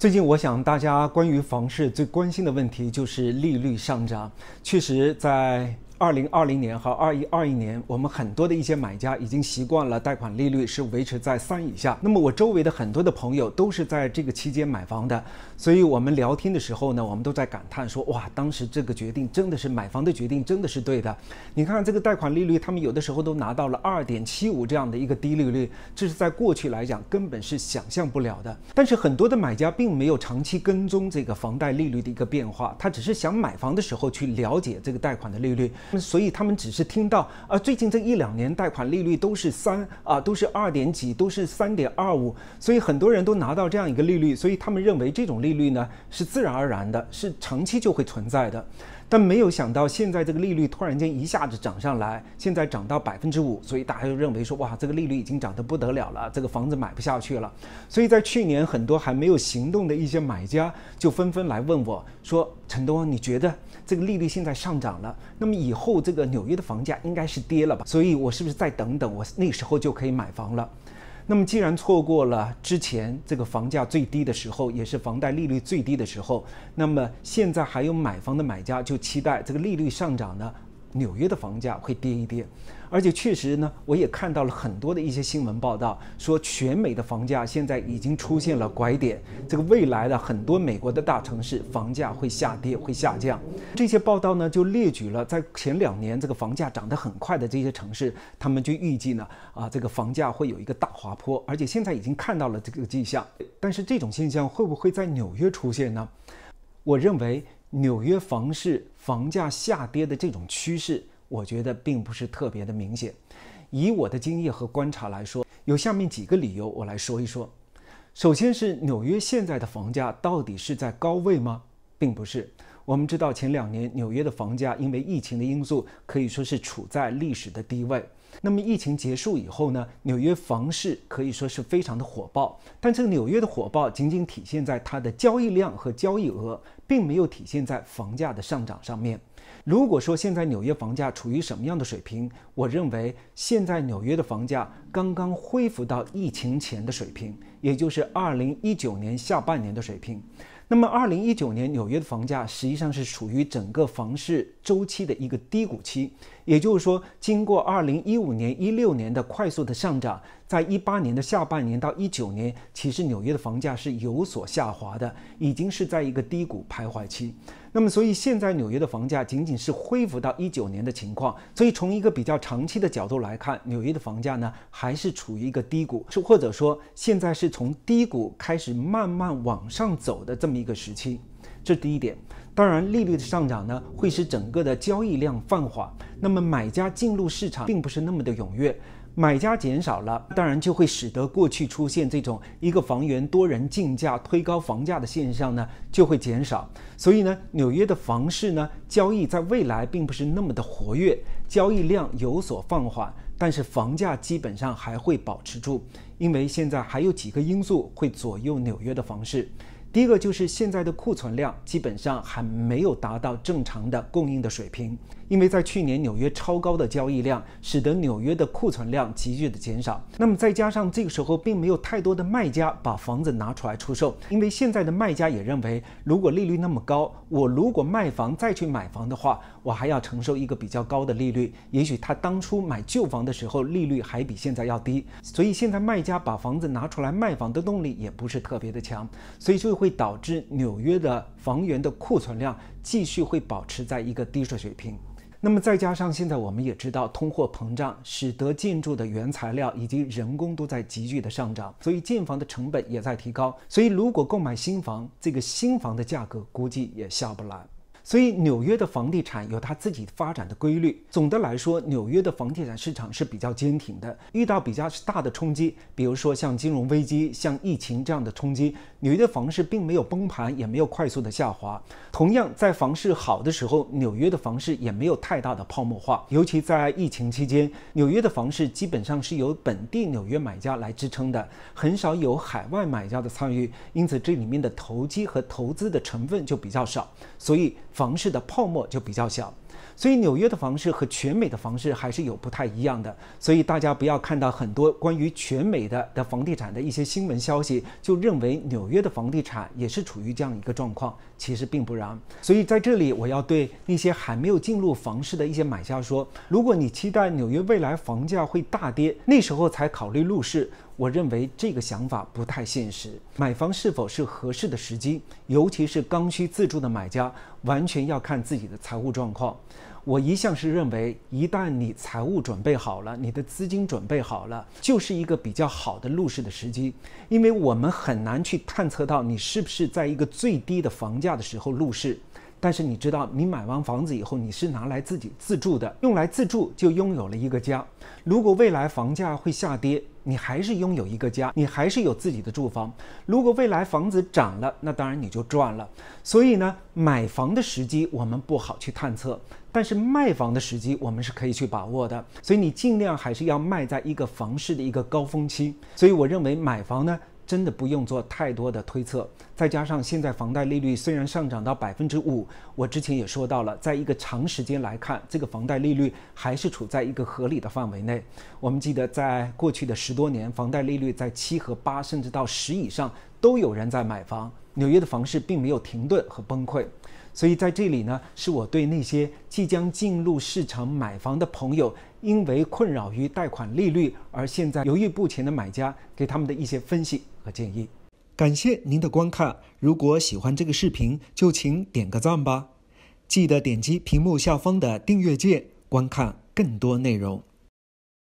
最近，我想大家关于房市最关心的问题就是利率上涨。确实，在。二零二零年和二一二一年，我们很多的一些买家已经习惯了贷款利率是维持在三以下。那么我周围的很多的朋友都是在这个期间买房的，所以我们聊天的时候呢，我们都在感叹说：哇，当时这个决定真的是买房的决定，真的是对的。你看这个贷款利率，他们有的时候都拿到了二点七五这样的一个低利率，这是在过去来讲根本是想象不了的。但是很多的买家并没有长期跟踪这个房贷利率的一个变化，他只是想买房的时候去了解这个贷款的利率。所以他们只是听到啊，最近这一两年贷款利率都是三啊，都是二点几，都是三点二五，所以很多人都拿到这样一个利率，所以他们认为这种利率呢是自然而然的，是长期就会存在的。但没有想到现在这个利率突然间一下子涨上来，现在涨到百分之五，所以大家就认为说哇，这个利率已经涨得不得了了，这个房子买不下去了。所以在去年很多还没有行动的一些买家就纷纷来问我说：“陈东，你觉得？”这个利率现在上涨了，那么以后这个纽约的房价应该是跌了吧？所以我是不是再等等，我那时候就可以买房了？那么既然错过了之前这个房价最低的时候，也是房贷利率最低的时候，那么现在还有买房的买家就期待这个利率上涨呢，纽约的房价会跌一跌，而且确实呢，我也看到了很多的一些新闻报道，说全美的房价现在已经出现了拐点，这个未来的很多美国的大城市房价会下跌，会下降。这些报道呢，就列举了在前两年这个房价涨得很快的这些城市，他们就预计呢，啊，这个房价会有一个大滑坡，而且现在已经看到了这个迹象。但是这种现象会不会在纽约出现呢？我认为。纽约房市房价下跌的这种趋势，我觉得并不是特别的明显。以我的经验和观察来说，有下面几个理由，我来说一说。首先是纽约现在的房价到底是在高位吗？并不是。我们知道前两年纽约的房价因为疫情的因素，可以说是处在历史的低位。那么疫情结束以后呢？纽约房市可以说是非常的火爆，但这个纽约的火爆仅仅体现在它的交易量和交易额，并没有体现在房价的上涨上面。如果说现在纽约房价处于什么样的水平？我认为现在纽约的房价刚刚恢复到疫情前的水平，也就是二零一九年下半年的水平。那么，二零一九年纽约的房价实际上是属于整个房市周期的一个低谷期。也就是说，经过二零一五年、一六年的快速的上涨，在一八年的下半年到一九年，其实纽约的房价是有所下滑的，已经是在一个低谷徘徊期。那么，所以现在纽约的房价仅仅是恢复到一九年的情况，所以从一个比较长期的角度来看，纽约的房价呢还是处于一个低谷，是或者说现在是从低谷开始慢慢往上走的这么一个时期，这是第一点。当然，利率的上涨呢会使整个的交易量放缓，那么买家进入市场并不是那么的踊跃。买家减少了，当然就会使得过去出现这种一个房源多人竞价推高房价的现象呢，就会减少。所以呢，纽约的房市呢，交易在未来并不是那么的活跃，交易量有所放缓，但是房价基本上还会保持住，因为现在还有几个因素会左右纽约的房市。第一个就是现在的库存量基本上还没有达到正常的供应的水平，因为在去年纽约超高的交易量使得纽约的库存量急剧的减少，那么再加上这个时候并没有太多的卖家把房子拿出来出售，因为现在的卖家也认为如果利率那么高，我如果卖房再去买房的话，我还要承受一个比较高的利率，也许他当初买旧房的时候利率还比现在要低，所以现在卖家把房子拿出来卖房的动力也不是特别的强，所以就。会导致纽约的房源的库存量继续会保持在一个低水平。那么再加上现在我们也知道，通货膨胀使得建筑的原材料以及人工都在急剧的上涨，所以建房的成本也在提高。所以如果购买新房，这个新房的价格估计也下不来。所以纽约的房地产有它自己发展的规律。总的来说，纽约的房地产市场是比较坚挺的。遇到比较大的冲击，比如说像金融危机、像疫情这样的冲击，纽约的房市并没有崩盘，也没有快速的下滑。同样，在房市好的时候，纽约的房市也没有太大的泡沫化。尤其在疫情期间，纽约的房市基本上是由本地纽约买家来支撑的，很少有海外买家的参与，因此这里面的投机和投资的成分就比较少。所以。房市的泡沫就比较小。所以纽约的房市和全美的房市还是有不太一样的，所以大家不要看到很多关于全美的的房地产的一些新闻消息，就认为纽约的房地产也是处于这样一个状况，其实并不然。所以在这里我要对那些还没有进入房市的一些买家说，如果你期待纽约未来房价会大跌，那时候才考虑入市，我认为这个想法不太现实。买房是否是合适的时机，尤其是刚需自住的买家，完全要看自己的财务状况。我一向是认为，一旦你财务准备好了，你的资金准备好了，就是一个比较好的入市的时机。因为我们很难去探测到你是不是在一个最低的房价的时候入市。但是你知道，你买完房子以后，你是拿来自己自住的，用来自住就拥有了一个家。如果未来房价会下跌，你还是拥有一个家，你还是有自己的住房。如果未来房子涨了，那当然你就赚了。所以呢，买房的时机我们不好去探测，但是卖房的时机我们是可以去把握的。所以你尽量还是要卖在一个房市的一个高峰期。所以我认为买房呢。真的不用做太多的推测，再加上现在房贷利率虽然上涨到百分之五，我之前也说到了，在一个长时间来看，这个房贷利率还是处在一个合理的范围内。我们记得在过去的十多年，房贷利率在七和八，甚至到十以上都有人在买房，纽约的房市并没有停顿和崩溃。所以在这里呢，是我对那些即将进入市场买房的朋友，因为困扰于贷款利率，而现在犹豫不前的买家，给他们的一些分析和建议。感谢您的观看，如果喜欢这个视频，就请点个赞吧。记得点击屏幕下方的订阅键，观看更多内容。